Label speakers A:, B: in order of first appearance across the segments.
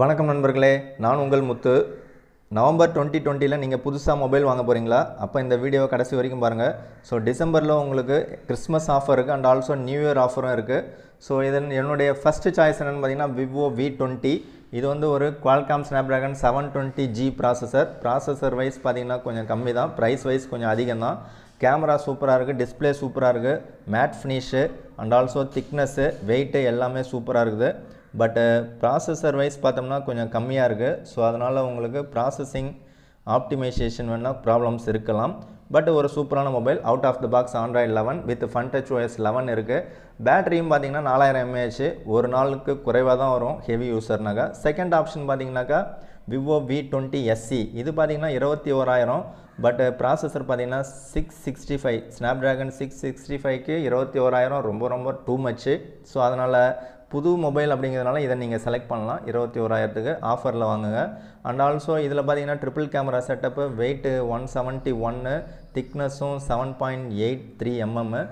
A: வணக்கம் நண்பர்களே நான் உங்கள் முத்து நவம்பர் டுவெண்ட்டி டுவெண்ட்டியில் நீங்கள் புதுசாக மொபைல் வாங்க போகிறீங்களா அப்போ இந்த வீடியோவை கடைசி வரைக்கும் பாருங்கள் ஸோ டிசம்பரில் உங்களுக்கு கிறிஸ்மஸ் ஆஃபர் இருக்குது அண்ட் ஆல்சோ நியூ இயர் ஆஃபரும் இருக்குது ஸோ இதன் என்னுடைய ஃபஸ்ட்டு சாய்ஸ் என்னென்னு பார்த்தீங்கன்னா விவோ வி டுவெண்ட்டி இது வந்து ஒரு Qualcomm Snapdragon seven twenty G processor processor wise பார்த்திங்கன்னா கொஞ்சம் கம்மி தான் ப்ரைஸ் வைஸ் கொஞ்சம் அதிகம் தான் கேமரா சூப்பராக இருக்குது டிஸ்பிளே சூப்பராக இருக்குது matte finish and also thickness weight எல்லாமே சூப்பராக இருக்குது பட்டு ப்ராசஸர் வைஸ் பார்த்தோம்னா கொஞ்சம் கம்மியாக இருக்குது ஸோ அதனால் உங்களுக்கு ப்ராசஸிங் ஆப்டிமைசேஷன் வேணால் ப்ராப்ளம்ஸ் இருக்கலாம் பட் ஒரு சூப்பரான mobile out of the box Android eleven with Funtouch OS eleven இருக்குது பேட்டரியும் பார்த்தீங்கன்னா நாலாயிரம் எம்ஏஹெச் ஒரு நாளுக்கு குறைவாக தான் வரும் ஹெவி யூஸர்னாக்கா செகண்ட் ஆப்ஷன் பார்த்தீங்கன்னாக்கா விவோ வி டுவெண்ட்டி எஸ்சி இது பார்த்தீங்கன்னா இருபத்தி ஓராயிரம் பட் ப்ராசஸர் uh, பார்த்தீங்கன்னா six sixty five Snapdragon six sixty ஃபைவ்க்கு இருபத்தி ஓராயிரம் ரொம்ப ரொம்ப டூ மச்சு ஸோ அதனால் புது மொபைல் அப்படிங்கிறதுனால இதை நீங்கள் செலக்ட் பண்ணலாம் இருபத்தி ஓராயிரத்துக்கு ஆஃபரில் வாங்குங்க அண்ட் ஆல்சோ இதில் பார்த்தீங்கன்னா triple camera setup weight one seventy ஒன்று திக்னஸும் seven point eight three mm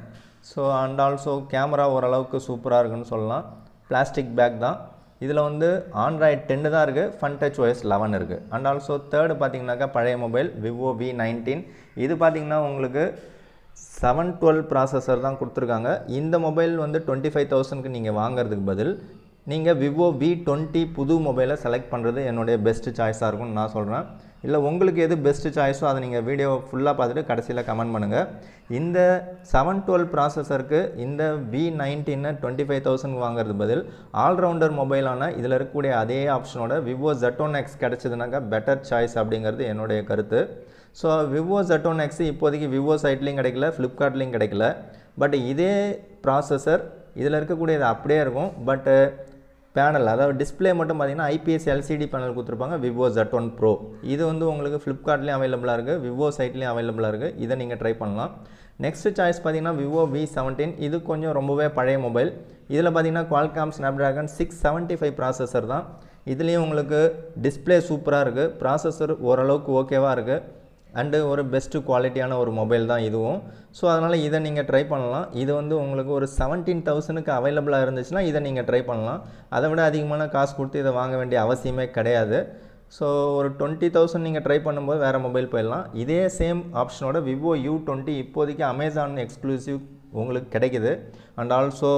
A: so and also camera ஓரளவுக்கு சூப்பராக இருக்குன்னு சொல்லலாம் பிளாஸ்டிக் பேக் தான் இதில் வந்து ஆண்ட்ராய்ட் டென்னு தான் இருக்குது ஃபன் டச் ஓஎஸ் லெவன் இருக்குது அண்ட் ஆல்சோ தேர்டு பார்த்தீங்கன்னாக்கா பழைய மொபைல் விவோ வி நைன்டீன் இது பார்த்திங்கன்னா உங்களுக்கு செவன் டுவெல் ப்ராசஸர் தான் கொடுத்துருக்காங்க இந்த மொபைல் வந்து டுவெண்ட்டி ஃபைவ் தௌசண்ட்க்கு நீங்கள் வாங்குறதுக்கு பதில் நீங்கள் விவோ வி டுவெண்ட்டி புது மொபைலை செலக்ட் பண்ணுறது என்னுடைய பெஸ்ட்டு சாய்ஸாக இருக்கும்னு நான் சொல்கிறேன் இல்லை உங்களுக்கு எது பெஸ்ட்டு சாய்ஸோ அதை நீங்கள் வீடியோ ஃபுல்லாக பார்த்துட்டு கடைசியில் கமெண்ட் பண்ணுங்கள் இந்த செவன் டுவெல் ப்ராசஸருக்கு இந்த வி நைன்டீனை டுவெண்ட்டி ஃபைவ் தௌசண்ட் வாங்குறது பதில் ஆல்ரவுண்டர் மொபைலான இதில் இருக்கக்கூடிய அதே ஆப்ஷனோட விவோ ஜெட்டோன் எக்ஸ் கிடச்சிதுனாக்கா பெட்டர் சாய்ஸ் அப்படிங்கிறது என்னுடைய கருத்து ஸோ விவோ ஜெட்டோன் எக்ஸ் இப்போதைக்கு விவோ சைட்லேயும் கிடைக்கல ஃப்ளிப்கார்ட்லேயும் கிடைக்கல பட் இதே ப்ராசஸர் இதில் இருக்கக்கூடியது அப்படியே இருக்கும் பட்டு பேனல் அதாவது டிஸ்பிளே மட்டும் பார்த்தீங்கன்னா ஐபிஎஸ் எல்சிடி பேனல் கொடுத்துருப்பாங்க விவோ ஜட் ஒன் ப்ரோ இது வந்து உங்களுக்கு ஃப்ளிப்கார்ட்லேயும் அவைலபிளாக இருக்குது விவோ சைட்லேயும் அவைலபிளாக இருக்குது இதை நீங்கள் ட்ரை பண்ணலாம் நெக்ஸ்ட் சாய்ஸ் பார்த்தீங்கன்னா விவோ வி செவன்டீன் இது கொஞ்சம் ரொம்பவே பழைய மொபைல் இதில் பார்த்தீங்கன்னா Qualcomm Snapdragon six seventy five processor தான் இதுலேயும் உங்களுக்கு டிஸ்பிளே சூப்பராக இருக்குது ப்ராசஸர் ஓரளவுக்கு ஓகேவாக இருக்குது அண்டு ஒரு பெஸ்ட்டு குவாலிட்டியான ஒரு மொபைல் தான் இதுவும் ஸோ அதனால் இதை நீங்கள் ட்ரை பண்ணலாம் இது வந்து உங்களுக்கு ஒரு செவன்டீன் தௌசண்ட்க்கு அவைலபிளாக இருந்துச்சுன்னா இதை நீங்கள் ட்ரை பண்ணலாம் அதை விட அதிகமான காசு கொடுத்து இதை வாங்க வேண்டிய அவசியமே கிடையாது ஸோ ஒரு டுவெண்ட்டி தௌசண்ட் நீங்கள் ட்ரை பண்ணும்போது வேறு மொபைல் போயிடலாம் இதே சேம் ஆப்ஷனோட விவோ யூ டுவெண்ட்டி இப்போதைக்கு அமேசான் எக்ஸ்க்ளூசிவ் உங்களுக்கு கிடைக்குது அண்ட் ஆல்சோ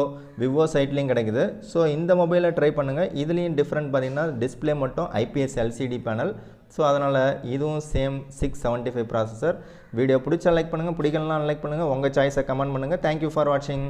A: விவோ சைட்லேயும் கிடைக்குது ஸோ இந்த மொபைலை ட்ரை பண்ணுங்கள் இதுலேயும் டிஃப்ரெண்ட் பார்த்திங்கன்னா டிஸ்பிளே மட்டும் ஐபிஎஸ் எல்சிடி பேனல் ஸோ அதனால் இதுவும் same six seventy five processor video பிடிச்சா லைக் பண்ணுங்கள் பிடிக்கலாம் லைக் பண்ணுங்கள் உங்கள் சாய்ஸை கமெண்ட் பண்ணுங்கள் தேங்க்யூ ஃபார் வாட்சிங்